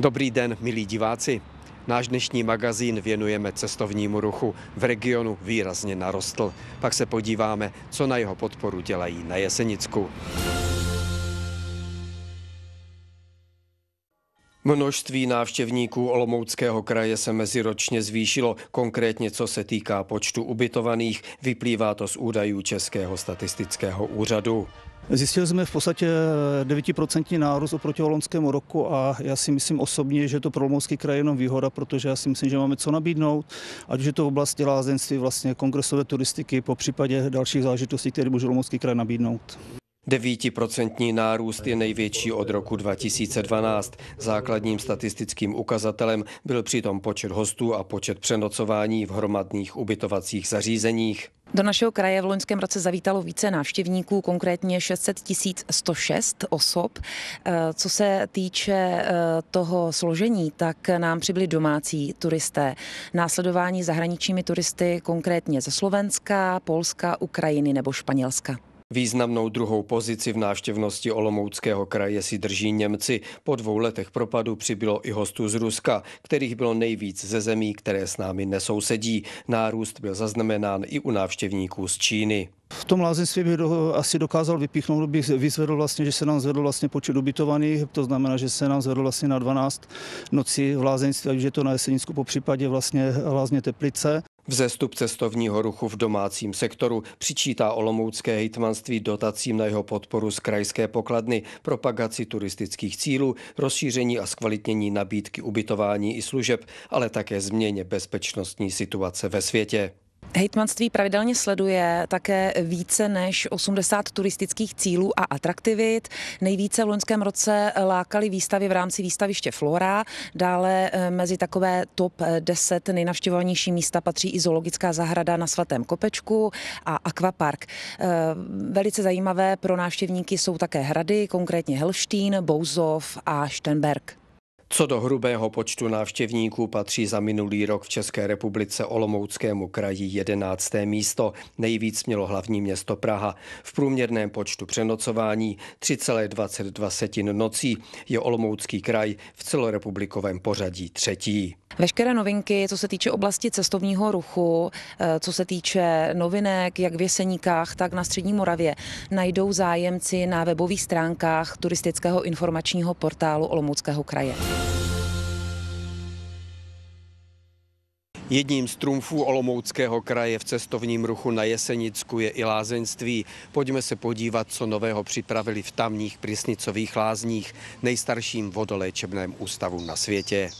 Dobrý den, milí diváci. Náš dnešní magazín věnujeme cestovnímu ruchu. V regionu výrazně narostl. Pak se podíváme, co na jeho podporu dělají na Jesenicku. Množství návštěvníků Olomouckého kraje se meziročně zvýšilo, konkrétně co se týká počtu ubytovaných, vyplývá to z údajů Českého statistického úřadu. Zjistili jsme v podstatě 9% nárůst oproti loňskému roku a já si myslím osobně, že to pro Olomoucký kraj je jenom výhoda, protože já si myslím, že máme co nabídnout, ať už je to oblast oblasti lázenství, vlastně kongresové turistiky, po případě dalších zážitostí, které může Olomoucký kraj nabídnout. 9% nárůst je největší od roku 2012. Základním statistickým ukazatelem byl přitom počet hostů a počet přenocování v hromadných ubytovacích zařízeních. Do našeho kraje v loňském roce zavítalo více návštěvníků, konkrétně 600 106 osob. Eh, co se týče eh, toho složení, tak nám přibyli domácí turisté. Následování zahraničními turisty, konkrétně ze Slovenska, Polska, Ukrajiny nebo Španělska. Významnou druhou pozici v návštěvnosti Olomouckého kraje si drží Němci. Po dvou letech propadu přibylo i hostů z Ruska, kterých bylo nejvíc ze zemí, které s námi nesousedí. Nárůst byl zaznamenán i u návštěvníků z Číny. V tom lázeňství bych do, asi dokázal vypíchnout, bych vyzvedl vlastně, že se nám zvedl vlastně počet ubytovaných, to znamená, že se nám zvedl vlastně na 12 nocí v lázeňství, ať už je to na Jesenicku, po případě vlastně lázně Teplice. Vzestup cestovního ruchu v domácím sektoru přičítá olomoucké hejtmanství dotacím na jeho podporu z krajské pokladny, propagaci turistických cílů, rozšíření a zkvalitnění nabídky ubytování i služeb, ale také změně bezpečnostní situace ve světě. Hejtmanství pravidelně sleduje také více než 80 turistických cílů a atraktivit. Nejvíce v loňském roce lákali výstavy v rámci výstaviště Flora. Dále eh, mezi takové top 10 eh, nejnavštěvovanější místa patří i zoologická zahrada na Svatém Kopečku a akvapark. Eh, velice zajímavé pro návštěvníky jsou také hrady, konkrétně Helštín, Bouzov a Štenberg. Co do hrubého počtu návštěvníků patří za minulý rok v České republice Olomouckému kraji 11. místo. Nejvíc mělo hlavní město Praha. V průměrném počtu přenocování 3,22 nocí je Olomoucký kraj v celorepublikovém pořadí třetí. Veškeré novinky, co se týče oblasti cestovního ruchu, eh, co se týče novinek, jak v Jeseníkách, tak na Střední Moravě, najdou zájemci na webových stránkách turistického informačního portálu Olomouckého kraje. Jedním z trumfů Olomouckého kraje v cestovním ruchu na Jesenicku je i lázeňství. Pojďme se podívat, co nového připravili v tamních prysnicových lázních, nejstarším vodoléčebném ústavu na světě.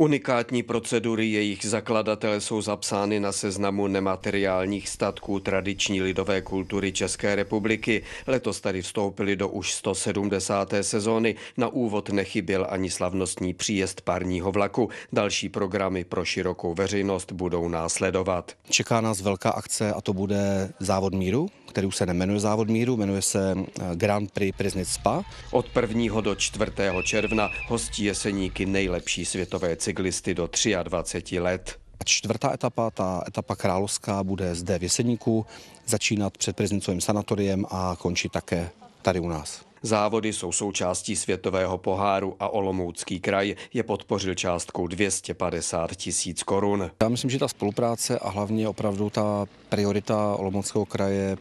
Unikátní procedury jejich zakladatele jsou zapsány na seznamu nemateriálních statků tradiční lidové kultury České republiky. Letos tady vstoupili do už 170. sezóny. Na úvod nechyběl ani slavnostní příjezd parního vlaku. Další programy pro širokou veřejnost budou následovat. Čeká nás velká akce a to bude závod míru který už se nemenuje Závod míru, jmenuje se eh, Grand Prix Priznit Spa. Od 1. do 4. června hostí jeseníky nejlepší světové cykly cyklisty do 23 let. A čtvrtá etapa, ta etapa královská, bude zde v Jeseníku, začínat před prezidentovým sanatoriem a končí také tady u nás. Závody jsou součástí světového poháru a Olomoucký kraj je podpořil částkou 250 tisíc korun. Já myslím, že ta spolupráce a hlavně opravdu ta priorita Olomouckého kraje,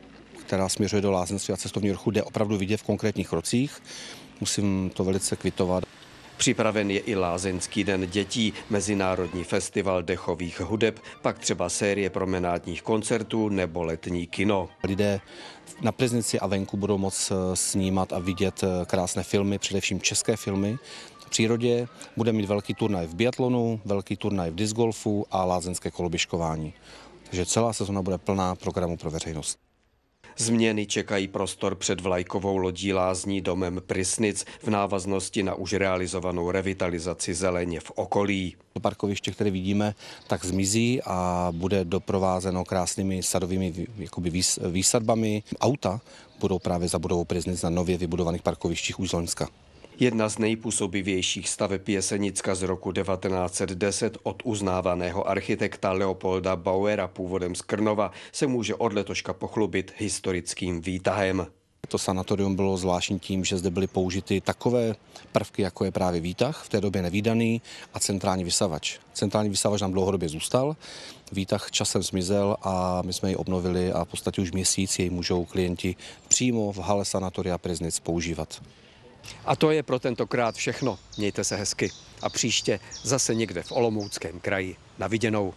která směřuje do Lázenství a cestovního ruchu, jde opravdu vidět v konkrétních rocích. Musím to velice kvitovat. Připraven je i Lázeňský den dětí, Mezinárodní festival dechových hudeb, pak třeba série promenádních koncertů nebo letní kino. Lidé na Pleznici a venku budou moc eh, snímat a vidět eh, krásné filmy, především české filmy, v přírodě. Bude mít velký turnaj v biatlonu, velký turnaj v disgolfu a lázenské koloběžkování. Takže celá sezona bude plná programu pro veřejnost. Změny čekají prostor před vlajkovou lodí lázní domem Prisnic v návaznosti na už realizovanou revitalizaci zeleně v okolí. To parkoviště, které vidíme, tak zmizí a bude doprovázeno krásnými sadovými jakoby výsadbami. Auta budou právě za budovou na nově vybudovaných parkovištích už z Loňska. Jedna z nejpůsobivějších staveb Jesenicka z roku 1910 od uznávaného architekta Leopolda Bauera původem z Krnova se může od letoška pochlubit historickým výtahem. To sanatorium bylo zvláštní tím, že zde byly použity takové prvky, jako je právě výtah, v té době nevýdaný, a centrální vysavač. Centrální vysavač nám dlouhodobě zůstal, výtah časem zmizel a my jsme ji obnovili a v podstatě už měsíc jej můžou klienti přímo v hale sanatoria Priznic používat. A to je pro tentokrát všechno. Mějte se hezky a příště zase někde v Olomouckém kraji. Na viděnou.